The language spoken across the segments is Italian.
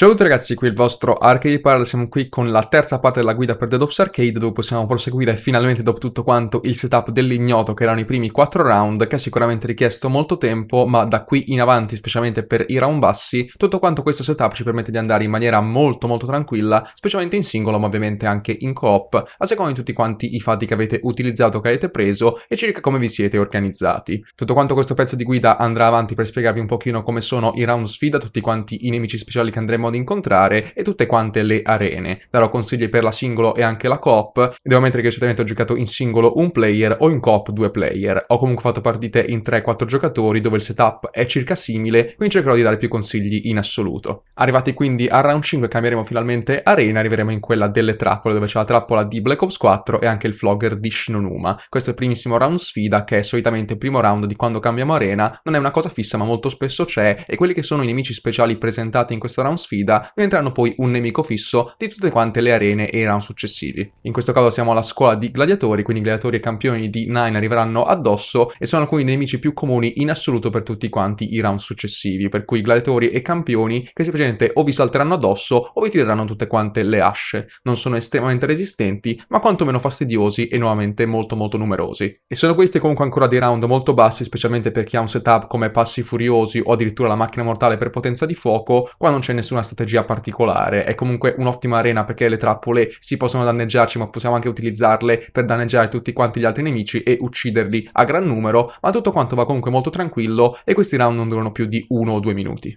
Ciao a tutti ragazzi, qui il vostro Arcade Parallel, siamo qui con la terza parte della guida per Dead Ops Arcade dove possiamo proseguire finalmente dopo tutto quanto il setup dell'ignoto che erano i primi 4 round che ha sicuramente richiesto molto tempo ma da qui in avanti specialmente per i round bassi tutto quanto questo setup ci permette di andare in maniera molto molto tranquilla specialmente in singolo ma ovviamente anche in co-op a seconda di tutti quanti i fatti che avete utilizzato che avete preso e circa come vi siete organizzati. Tutto quanto questo pezzo di guida andrà avanti per spiegarvi un pochino come sono i round sfida, tutti quanti i nemici speciali che andremo andremo ad incontrare e tutte quante le arene. Darò consigli per la singolo e anche la coop. Devo mettere che certamente ho giocato in singolo un player o in coop due player. Ho comunque fatto partite in 3-4 giocatori dove il setup è circa simile, quindi cercherò di dare più consigli in assoluto. Arrivati quindi al round 5 cambieremo finalmente arena, arriveremo in quella delle trappole dove c'è la trappola di Black Ops 4 e anche il flogger di Shinonuma. Questo è il primissimo round sfida che è solitamente il primo round di quando cambiamo arena, non è una cosa fissa ma molto spesso c'è e quelli che sono i nemici speciali presentati in questo round sfida sfida diventeranno poi un nemico fisso di tutte quante le arene e i round successivi. In questo caso siamo alla scuola di gladiatori, quindi gladiatori e campioni di Nine arriveranno addosso e sono alcuni dei nemici più comuni in assoluto per tutti quanti i round successivi, per cui gladiatori e campioni che semplicemente o vi salteranno addosso o vi tireranno tutte quante le asce. Non sono estremamente resistenti, ma quantomeno fastidiosi e nuovamente molto molto numerosi. E sono questi comunque ancora dei round molto bassi, specialmente per chi ha un setup come passi furiosi o addirittura la macchina mortale per potenza di fuoco, qua non c'è nessuna strategia particolare. È comunque un'ottima arena perché le trappole si possono danneggiarci, ma possiamo anche utilizzarle per danneggiare tutti quanti gli altri nemici e ucciderli a gran numero, ma tutto quanto va comunque molto tranquillo e questi round non durano più di uno o due minuti.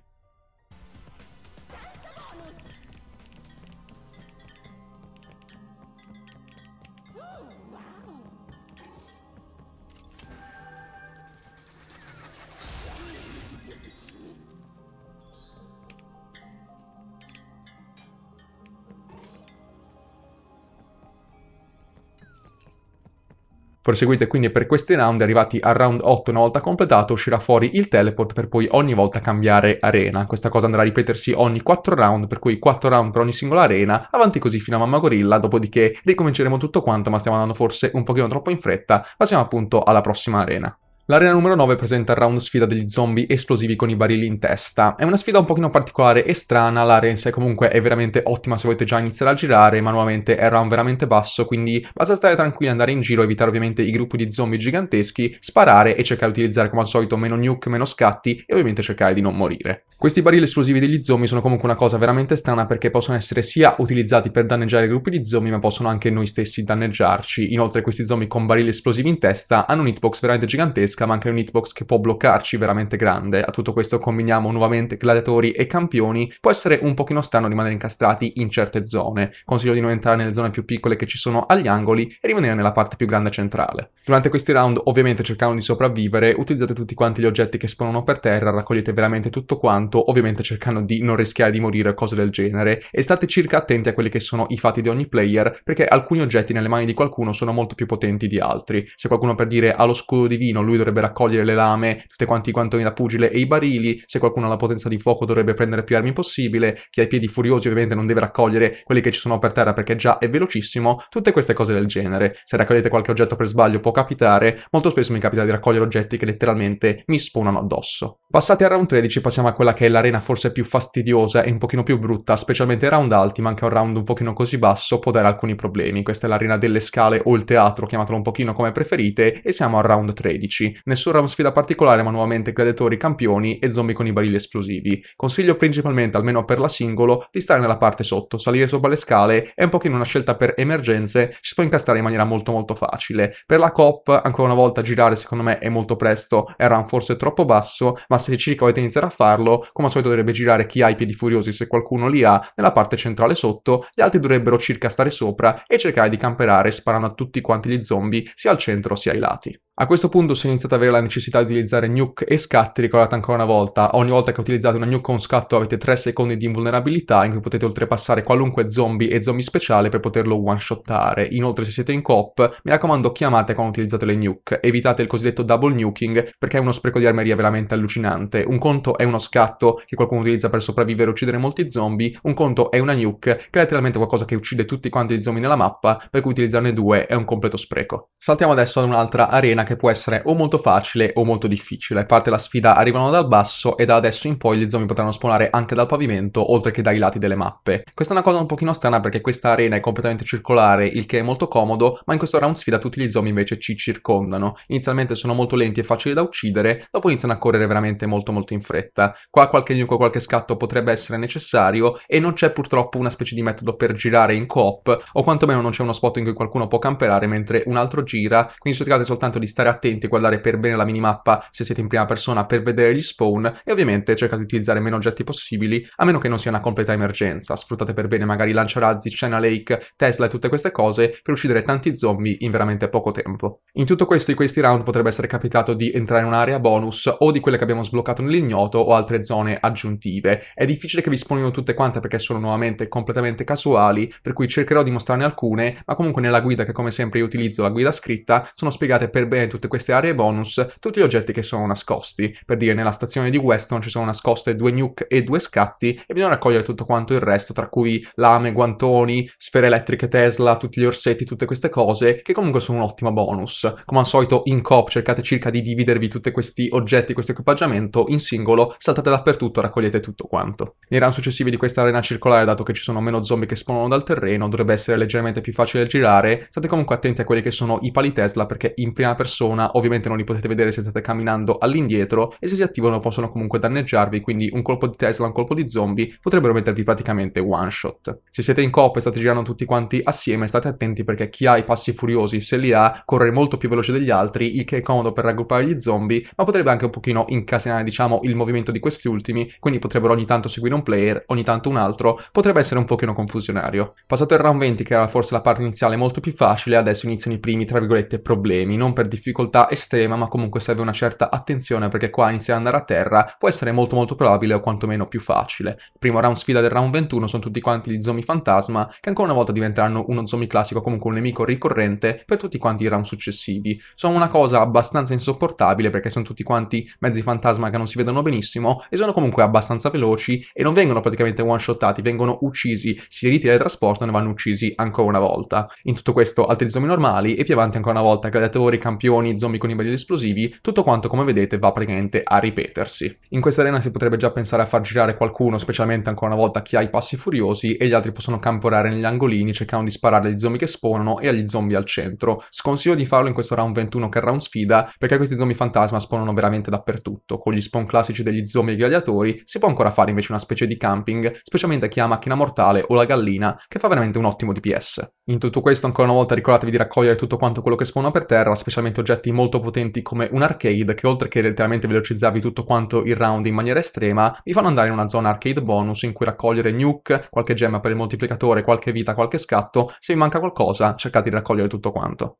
Proseguite quindi per questi round, arrivati al round 8 una volta completato uscirà fuori il teleport per poi ogni volta cambiare arena. Questa cosa andrà a ripetersi ogni 4 round, per cui 4 round per ogni singola arena, avanti così fino a Mamma Gorilla, dopodiché ricominceremo tutto quanto, ma stiamo andando forse un pochino troppo in fretta, passiamo appunto alla prossima arena. L'area numero 9 presenta il round sfida degli zombie esplosivi con i barili in testa. È una sfida un pochino particolare e strana, l'area in sé comunque è veramente ottima se volete già iniziare a girare, ma nuovamente è round veramente basso, quindi basta stare tranquilli, andare in giro, evitare ovviamente i gruppi di zombie giganteschi, sparare e cercare di utilizzare come al solito meno nuke, meno scatti e ovviamente cercare di non morire. Questi barili esplosivi degli zombie sono comunque una cosa veramente strana perché possono essere sia utilizzati per danneggiare i gruppi di zombie, ma possono anche noi stessi danneggiarci. Inoltre questi zombie con barili esplosivi in testa hanno un hitbox veramente gigantesco colpisca, ma anche un hitbox che può bloccarci veramente grande. A tutto questo combiniamo nuovamente gladiatori e campioni, può essere un pochino strano rimanere incastrati in certe zone. Consiglio di non entrare nelle zone più piccole che ci sono agli angoli e rimanere nella parte più grande centrale. Durante questi round ovviamente cercando di sopravvivere, utilizzate tutti quanti gli oggetti che spawnano per terra, raccogliete veramente tutto quanto, ovviamente cercando di non rischiare di morire o cose del genere, e state circa attenti a quelli che sono i fatti di ogni player, perché alcuni oggetti nelle mani di qualcuno sono molto più potenti di altri. Se qualcuno per dire ha lo scudo divino, lui dovrebbe dovrebbe raccogliere le lame, tutti quanti i guantoni da pugile e i barili, se qualcuno ha la potenza di fuoco dovrebbe prendere più armi possibile, chi ha i piedi furiosi ovviamente non deve raccogliere quelli che ci sono per terra perché già è velocissimo, tutte queste cose del genere. Se raccogliete qualche oggetto per sbaglio può capitare, molto spesso mi capita di raccogliere oggetti che letteralmente mi spunano addosso. Passati al round 13 passiamo a quella che è l'arena forse più fastidiosa e un pochino più brutta, specialmente ai round alti, ma anche un round un pochino così basso può dare alcuni problemi. Questa è l'arena delle scale o il teatro, chiamatelo un pochino come preferite, e siamo al round 13 nemici, nessun round sfida particolare ma nuovamente gladiatori, campioni e zombie con i barili esplosivi. Consiglio principalmente, almeno per la singolo, di stare nella parte sotto, salire sopra le scale è un pochino una scelta per emergenze, si può incastrare in maniera molto molto facile. Per la COP, ancora una volta, girare secondo me è molto presto, è round forse troppo basso, ma se circa volete iniziare a farlo, come al solito dovrebbe girare chi ha i piedi furiosi se qualcuno li ha, nella parte centrale sotto, gli altri dovrebbero circa stare sopra e cercare di camperare sparando a tutti quanti gli zombie sia al centro sia ai lati. A questo punto si è iniziata ad avere la necessità di utilizzare nuke e scatti, ricordate ancora una volta, ogni volta che utilizzate una nuke con scatto avete 3 secondi di invulnerabilità in cui potete oltrepassare qualunque zombie e zombie speciale per poterlo one-shottare. Inoltre se siete in coop, mi raccomando chiamate quando utilizzate le nuke, evitate il cosiddetto double nuking perché è uno spreco di armeria veramente allucinante. Un conto è uno scatto che qualcuno utilizza per sopravvivere e uccidere molti zombie, un conto è una nuke che è letteralmente qualcosa che uccide tutti quanti gli zombie nella mappa, per cui utilizzarne due è un completo spreco. Saltiamo adesso ad un'altra arena che che può essere o molto facile o molto difficile. A Parte la sfida arrivano dal basso e da adesso in poi gli zombie potranno spawnare anche dal pavimento oltre che dai lati delle mappe. Questa è una cosa un pochino strana perché questa arena è completamente circolare, il che è molto comodo, ma in questo round sfida tutti gli zombie invece ci circondano. Inizialmente sono molto lenti e facili da uccidere, dopo iniziano a correre veramente molto molto in fretta. Qua qualche nuke o qualche scatto potrebbe essere necessario e non c'è purtroppo una specie di metodo per girare in coop o quantomeno non c'è uno spot in cui qualcuno può camperare mentre un altro gira, quindi si tratta soltanto di stare attenti, e guardare per bene la minimappa se siete in prima persona per vedere gli spawn e ovviamente cercate di utilizzare meno oggetti possibili a meno che non sia una completa emergenza. Sfruttate per bene magari lanciarazzi, China Lake, Tesla e tutte queste cose per uccidere tanti zombie in veramente poco tempo. In tutto questo di questi round potrebbe essere capitato di entrare in un'area bonus o di quelle che abbiamo sbloccato nell'ignoto o altre zone aggiuntive. È difficile che vi sponino tutte quante perché sono nuovamente completamente casuali, per cui cercherò di mostrarne alcune, ma comunque nella guida che come sempre io utilizzo, la guida scritta, sono spiegate per bene in tutte queste aree bonus tutti gli oggetti che sono nascosti. Per dire, nella stazione di Weston ci sono nascoste due nuke e due scatti e bisogna raccogliere tutto quanto il resto, tra cui lame, guantoni, sfere elettriche Tesla, tutti gli orsetti, tutte queste cose, che comunque sono un ottimo bonus. Come al solito in coop cercate circa di dividervi tutti questi oggetti, questo equipaggiamento, in singolo saltate dappertutto, e raccogliete tutto quanto. Nei run successivi di questa arena circolare, dato che ci sono meno zombie che spawnano dal terreno, dovrebbe essere leggermente più facile girare, state comunque attenti a quelli che sono i pali Tesla perché in prima persona persona, ovviamente non li potete vedere se state camminando all'indietro e se si attivano possono comunque danneggiarvi, quindi un colpo di Tesla, un colpo di zombie potrebbero mettervi praticamente one shot. Se siete in coop e state girando tutti quanti assieme state attenti perché chi ha i passi furiosi se li ha corre molto più veloce degli altri, il che è comodo per raggruppare gli zombie, ma potrebbe anche un pochino incasinare diciamo il movimento di questi ultimi, quindi potrebbero ogni tanto seguire un player, ogni tanto un altro, potrebbe essere un pochino confusionario. Passato il round 20 che era forse la parte iniziale molto più facile, adesso iniziano i primi tra virgolette problemi, non per difficoltà difficoltà estrema, ma comunque serve una certa attenzione perché qua iniziare ad andare a terra può essere molto molto probabile o quantomeno più facile. primo round sfida del round 21 sono tutti quanti gli zombie fantasma che ancora una volta diventeranno uno zombie classico, comunque un nemico ricorrente per tutti quanti i round successivi. Sono una cosa abbastanza insopportabile perché sono tutti quanti mezzi fantasma che non si vedono benissimo e sono comunque abbastanza veloci e non vengono praticamente one shottati, vengono uccisi, si ritelettrasportano e vanno uccisi ancora una volta. In tutto questo altri zombie normali e più avanti ancora una volta gladiatori, campioni scorpioni, zombie con i belli esplosivi, tutto quanto come vedete va praticamente a ripetersi. In questa arena si potrebbe già pensare a far girare qualcuno, specialmente ancora una volta chi ha i passi furiosi, e gli altri possono camporare negli angolini cercando di sparare agli zombie che spawnano e agli zombie al centro. Sconsiglio di farlo in questo round 21 che è round sfida, perché questi zombie fantasma spawnano veramente dappertutto. Con gli spawn classici degli zombie e gladiatori si può ancora fare invece una specie di camping, specialmente chi ha macchina mortale o la gallina, che fa veramente un ottimo DPS. In tutto questo ancora una volta ricordatevi di raccogliere tutto quanto quello che spawna per terra, specialmente oggetti molto potenti come un arcade che oltre che letteralmente velocizzavi tutto quanto il round in maniera estrema, vi fanno andare in una zona arcade bonus in cui raccogliere nuke, qualche gemma per il moltiplicatore, qualche vita, qualche scatto, se vi manca qualcosa cercate di raccogliere tutto quanto.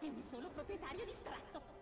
Veicoli proprietario distratto.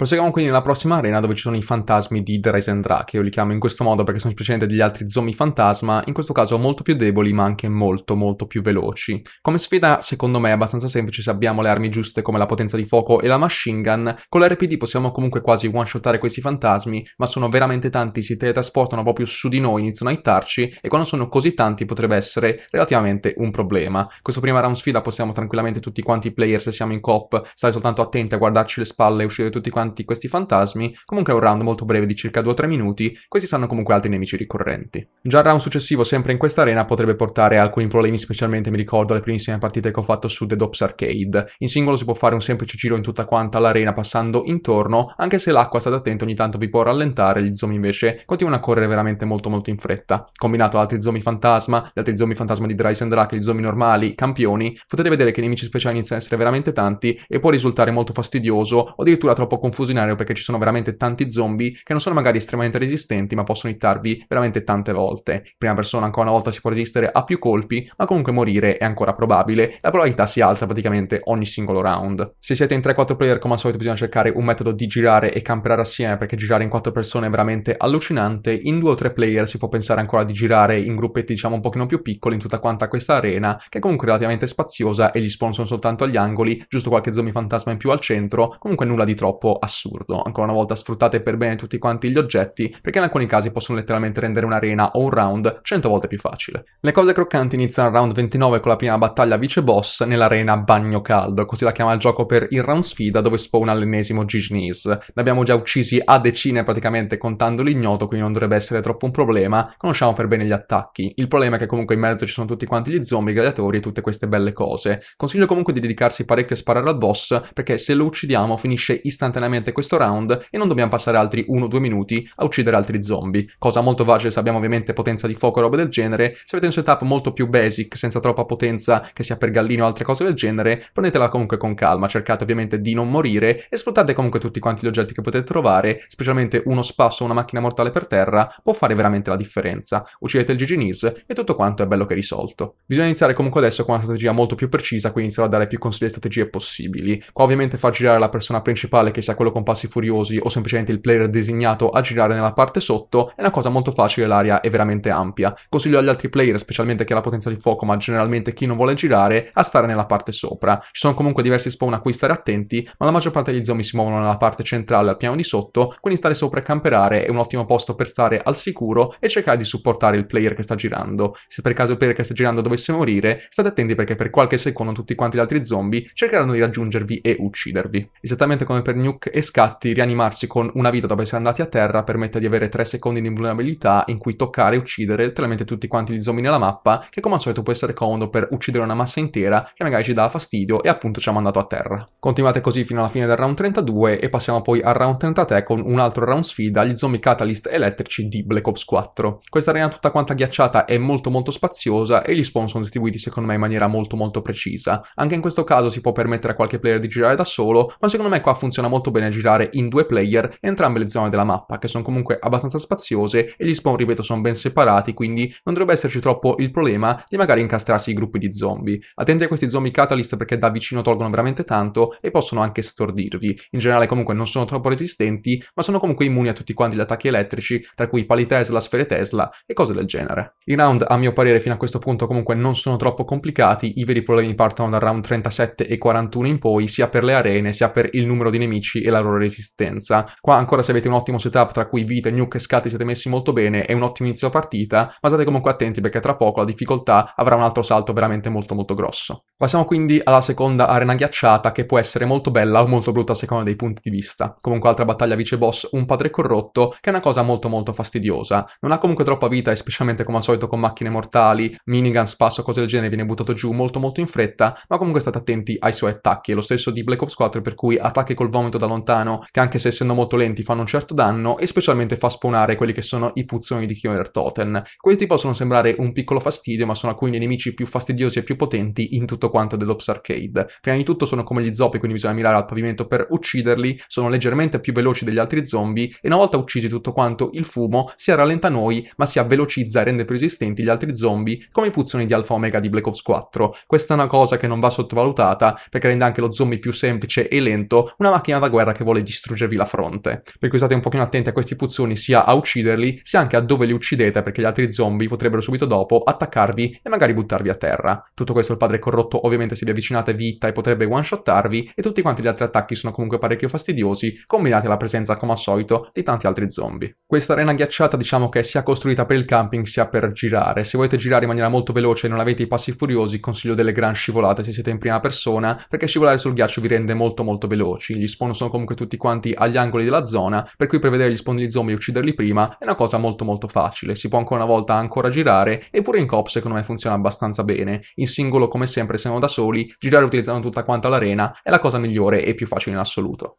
Proseguiamo quindi nella prossima arena dove ci sono i fantasmi di Dresendra, che io li chiamo in questo modo perché sono semplicemente degli altri zombie fantasma, in questo caso molto più deboli ma anche molto molto più veloci. Come sfida secondo me è abbastanza semplice se abbiamo le armi giuste come la potenza di fuoco e la machine gun, con l'RPD possiamo comunque quasi one-shotare questi fantasmi, ma sono veramente tanti, si teletrasportano proprio su di noi, iniziano a hitarci e quando sono così tanti potrebbe essere relativamente un problema. Questo prima round sfida possiamo tranquillamente tutti quanti i player se siamo in coop stare soltanto attenti a guardarci le spalle e uscire tutti quanti davanti questi fantasmi, comunque è un round molto breve di circa 2-3 minuti, questi sanno comunque altri nemici ricorrenti. Già il round successivo sempre in questa arena potrebbe portare a alcuni problemi, specialmente mi ricordo le primissime partite che ho fatto su The Dops Arcade. In singolo si può fare un semplice giro in tutta quanta l'arena passando intorno, anche se l'acqua state attenti ogni tanto vi può rallentare, gli zombie invece continuano a correre veramente molto molto in fretta. Combinato ad altri zombie fantasma, gli altri zombie fantasma di Dryce and Drake, gli zombie normali, campioni, potete vedere che i nemici speciali iniziano a essere veramente tanti e può risultare molto fastidioso o addirittura troppo confuso confuso in aereo perché ci sono veramente tanti zombie che non sono magari estremamente resistenti ma possono hittarvi veramente tante volte. Prima persona ancora una volta si può resistere a più colpi ma comunque morire è ancora probabile la probabilità si alza praticamente ogni singolo round. Se siete in 3-4 player come al solito bisogna cercare un metodo di girare e camperare assieme perché girare in 4 persone è veramente allucinante. In 2 o 3 player si può pensare ancora di girare in gruppetti diciamo un pochino più piccoli in tutta quanta questa arena che è comunque relativamente spaziosa e gli spawn sono soltanto agli angoli, giusto qualche zombie fantasma in più al centro, comunque nulla di troppo a assurdo, ancora una volta sfruttate per bene tutti quanti gli oggetti, perché in alcuni casi possono letteralmente rendere un'arena o un round 100 volte più facile. Le cose croccanti iniziano al round 29 con la prima battaglia vice boss nell'arena Bagno Caldo, così la chiama il gioco per il round sfida dove spawna l'ennesimo Giginis. Ne abbiamo già uccisi a decine praticamente contando l'ignoto, quindi non dovrebbe essere troppo un problema, conosciamo per bene gli attacchi. Il problema è che comunque in mezzo ci sono tutti quanti gli zombie, i gladiatori e tutte queste belle cose. Consiglio comunque di dedicarsi parecchio a sparare al boss, perché se lo uccidiamo finisce istantaneamente velocemente questo round e non dobbiamo passare altri 1-2 minuti a uccidere altri zombie, cosa molto facile se abbiamo ovviamente potenza di fuoco e roba del genere. Se avete un setup molto più basic, senza troppa potenza, che sia per gallino o altre cose del genere, prendetela comunque con calma, cercate ovviamente di non morire e sfruttate comunque tutti quanti gli oggetti che potete trovare, specialmente uno spasso o una macchina mortale per terra può fare veramente la differenza. Uccidete il Giginis e tutto quanto è bello che risolto. Bisogna iniziare comunque adesso con una strategia molto più precisa, quindi inizierò a dare più consigli e strategie possibili. Qua ovviamente far girare la persona principale che sia quello con passi furiosi o semplicemente il player designato a girare nella parte sotto, è una cosa molto facile, l'area è veramente ampia. Consiglio agli altri player, specialmente chi ha la potenza di fuoco, ma generalmente chi non vuole girare, a stare nella parte sopra. Ci sono comunque diversi spawn a cui stare attenti, ma la maggior parte degli zombie si muovono nella parte centrale al piano di sotto, quindi stare sopra e camperare è un ottimo posto per stare al sicuro e cercare di supportare il player che sta girando. Se per caso il player che sta girando dovesse morire, state attenti perché per qualche secondo tutti quanti gli altri zombie cercheranno di raggiungervi e uccidervi. Esattamente come per Nuke e scatti rianimarsi con una vita dopo essere andati a terra permette di avere 3 secondi di invulnerabilità in cui toccare e uccidere letteralmente tutti quanti gli zombie nella mappa, che come al solito può essere comodo per uccidere una massa intera che magari ci dà fastidio e appunto ci ha mandato a terra. Continuate così fino alla fine del round 32 e passiamo poi al round 33 con un altro round sfida, gli zombie catalyst elettrici di Black Ops 4. Questa arena tutta quanta ghiacciata è molto molto spaziosa e gli spawn sono distribuiti secondo me in maniera molto molto precisa. Anche in questo caso si può permettere a qualche player di girare da solo, ma secondo me qua funziona molto bene bene a girare in due player entrambe le zone della mappa, che sono comunque abbastanza spaziose e gli spawn, ripeto, sono ben separati, quindi non dovrebbe esserci troppo il problema di magari incastrarsi i gruppi di zombie. Attenti a questi zombie catalyst perché da vicino tolgono veramente tanto e possono anche stordirvi. In generale comunque non sono troppo resistenti, ma sono comunque immuni a tutti quanti gli attacchi elettrici, tra cui pali Tesla, sfere Tesla e cose del genere. I round, a mio parere, fino a questo punto comunque non sono troppo complicati, i veri problemi partono dal round 37 e 41 in poi, sia per le arene, sia per il numero di nemici e e la loro resistenza. Qua ancora se avete un ottimo setup tra cui vite, nuke e scatti siete messi molto bene, è un ottimo inizio a partita, ma state comunque attenti perché tra poco la difficoltà avrà un altro salto veramente molto molto grosso. Passiamo quindi alla seconda arena ghiacciata che può essere molto bella o molto brutta a seconda dei punti di vista. Comunque altra battaglia vice boss, un padre corrotto, che è una cosa molto molto fastidiosa. Non ha comunque troppa vita e specialmente come al solito con macchine mortali, minigun, spasso, cose del genere viene buttato giù molto molto in fretta, ma comunque state attenti ai suoi attacchi. È lo stesso di Black Ops 4 per cui attacchi col vomito da lontano lontano, che anche se essendo molto lenti fanno un certo danno, e specialmente fa spawnare quelli che sono i puzzoni di Killer Totem. Questi possono sembrare un piccolo fastidio, ma sono alcuni dei nemici più fastidiosi e più potenti in tutto quanto dell'Ops Arcade. Prima di tutto sono come gli zoppi, quindi bisogna mirare al pavimento per ucciderli, sono leggermente più veloci degli altri zombie, e una volta uccisi tutto quanto, il fumo si rallenta noi, ma si avvelocizza e rende più resistenti gli altri zombie, come i puzzoni di Alpha Omega di Black Ops 4. Questa è una cosa che non va sottovalutata, perché rende anche lo zombie più semplice e lento una macchina da guerra terra che vuole distruggervi la fronte. Per cui state un pochino attenti a questi puzzoni sia a ucciderli sia anche a dove li uccidete perché gli altri zombie potrebbero subito dopo attaccarvi e magari buttarvi a terra. Tutto questo il padre corrotto ovviamente se vi avvicinate vita e potrebbe one-shottarvi e tutti quanti gli altri attacchi sono comunque parecchio fastidiosi combinati alla presenza come al solito di tanti altri zombie. Questa arena ghiacciata diciamo che è sia costruita per il camping sia per girare. Se volete girare in maniera molto veloce e non avete i passi furiosi consiglio delle gran scivolate se siete in prima persona perché scivolare sul ghiaccio vi rende molto molto veloci. Gli spawn sono comunque comunque tutti quanti agli angoli della zona, per cui prevedere gli di zombie e ucciderli prima è una cosa molto molto facile, si può ancora una volta ancora girare, eppure in coop secondo me funziona abbastanza bene, in singolo come sempre siamo da soli, girare utilizzando tutta quanta l'arena è la cosa migliore e più facile in assoluto.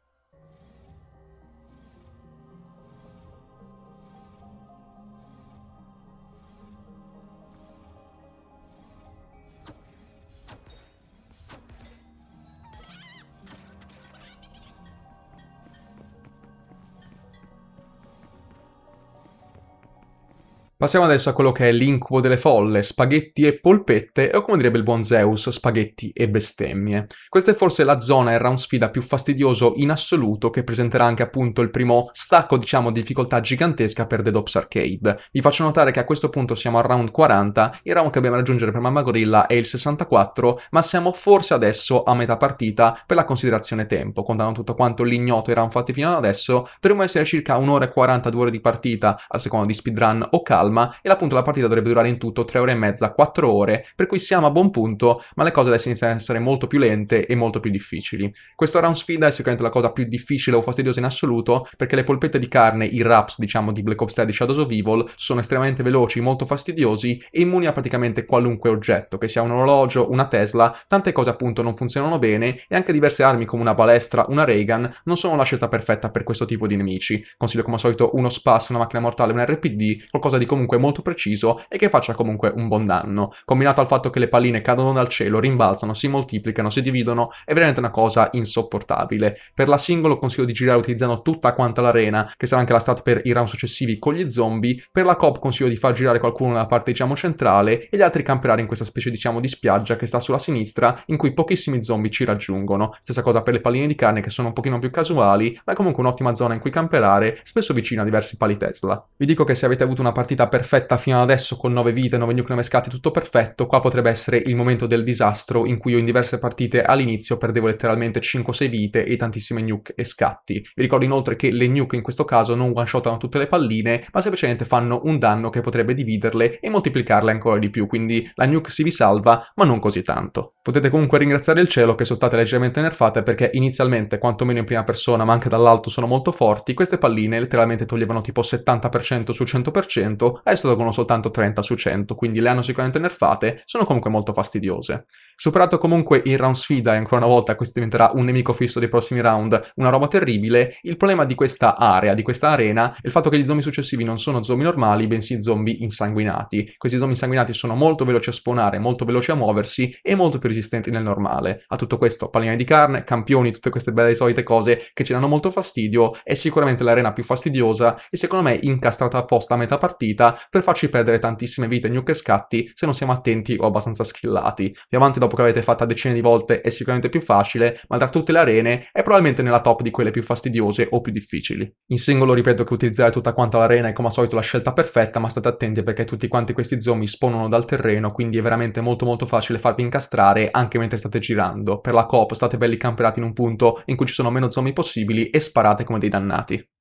Passiamo adesso a quello che è l'incubo delle folle, spaghetti e polpette, o come direbbe il buon Zeus, spaghetti e bestemmie. Questa è forse la zona e round sfida più fastidioso in assoluto, che presenterà anche appunto il primo stacco, diciamo, di difficoltà gigantesca per The Dops Arcade. Vi faccio notare che a questo punto siamo al round 40, il round che dobbiamo raggiungere per Mamma Gorilla è il 64, ma siamo forse adesso a metà partita per la considerazione tempo, contando tutto quanto l'ignoto i round fatti fino ad adesso, dovremmo essere circa 1 ora e 42 ore di partita, a seconda di speedrun o calma, calma e appunto la partita dovrebbe durare in tutto 3 ore e mezza, 4 ore, per cui siamo a buon punto, ma le cose adesso iniziano ad essere molto più lente e molto più difficili. Questo round sfida è sicuramente la cosa più difficile o fastidiosa in assoluto, perché le polpette di carne, i wraps diciamo di Black Ops 3 di Shadows of Evil, sono estremamente veloci, molto fastidiosi e immuni a praticamente qualunque oggetto, che sia un orologio, una Tesla, tante cose appunto non funzionano bene e anche diverse armi come una balestra, una Reagan, non sono la scelta perfetta per questo tipo di nemici. Consiglio come al solito uno spas, una macchina mortale, un RPD, qualcosa di comune comunque molto preciso e che faccia comunque un buon danno, combinato al fatto che le palline cadono dal cielo, rimbalzano, si moltiplicano, si dividono, è veramente una cosa insopportabile. Per la singolo consiglio di girare utilizzando tutta quanta l'arena, che sarà anche la stat per i round successivi con gli zombie, per la cop consiglio di far girare qualcuno nella parte diciamo centrale e gli altri camperare in questa specie diciamo di spiaggia che sta sulla sinistra in cui pochissimi zombie ci raggiungono. Stessa cosa per le palline di carne che sono un pochino più casuali, ma è comunque un'ottima zona in cui camperare, spesso vicino a diversi pali Tesla. Vi dico che se avete avuto una partita perfetta fino ad adesso con 9 vite, 9 nuclei mescati, tutto perfetto, qua potrebbe essere il momento del disastro in cui io in diverse partite all'inizio perdevo letteralmente 5-6 vite e tantissime nuke e scatti. Vi ricordo inoltre che le nuke in questo caso non one-shotano tutte le palline, ma semplicemente fanno un danno che potrebbe dividerle e moltiplicarle ancora di più, quindi la nuke si vi salva, ma non così tanto. Potete comunque ringraziare il cielo che sono state leggermente nerfate perché inizialmente, quantomeno in prima persona, ma anche dall'alto sono molto forti, queste palline letteralmente toglievano tipo 70% su 100%, adesso tolgono soltanto 30 su 100, quindi le hanno sicuramente nerfate, sono comunque molto fastidiose. Superato comunque il round sfida, e ancora una volta questo diventerà un nemico fisso dei prossimi round, una roba terribile, il problema di questa area, di questa arena, è il fatto che gli zombie successivi non sono zombie normali, bensì zombie insanguinati. Questi zombie insanguinati sono molto veloci a spawnare, molto veloci a muoversi e molto più resistenti nel normale. A tutto questo, palline di carne, campioni, tutte queste belle solite cose che ci danno molto fastidio, è sicuramente l'arena più fastidiosa e secondo me incastrata apposta a metà partita per farci perdere tantissime vite nuke scatti se non siamo attenti o abbastanza skillati. Diamante dopo che l'avete fatta decine di volte è sicuramente più facile, ma tra tutte le arene è probabilmente nella top di quelle più fastidiose o più difficili. In singolo ripeto che utilizzare tutta quanta l'arena è come al solito la scelta perfetta, ma state attenti perché tutti quanti questi zombie sponono dal terreno, quindi è veramente molto molto facile farvi incastrare anche mentre state girando. Per la coop state belli camperati in un punto in cui ci sono meno zombie possibili e sparate come dei dannati.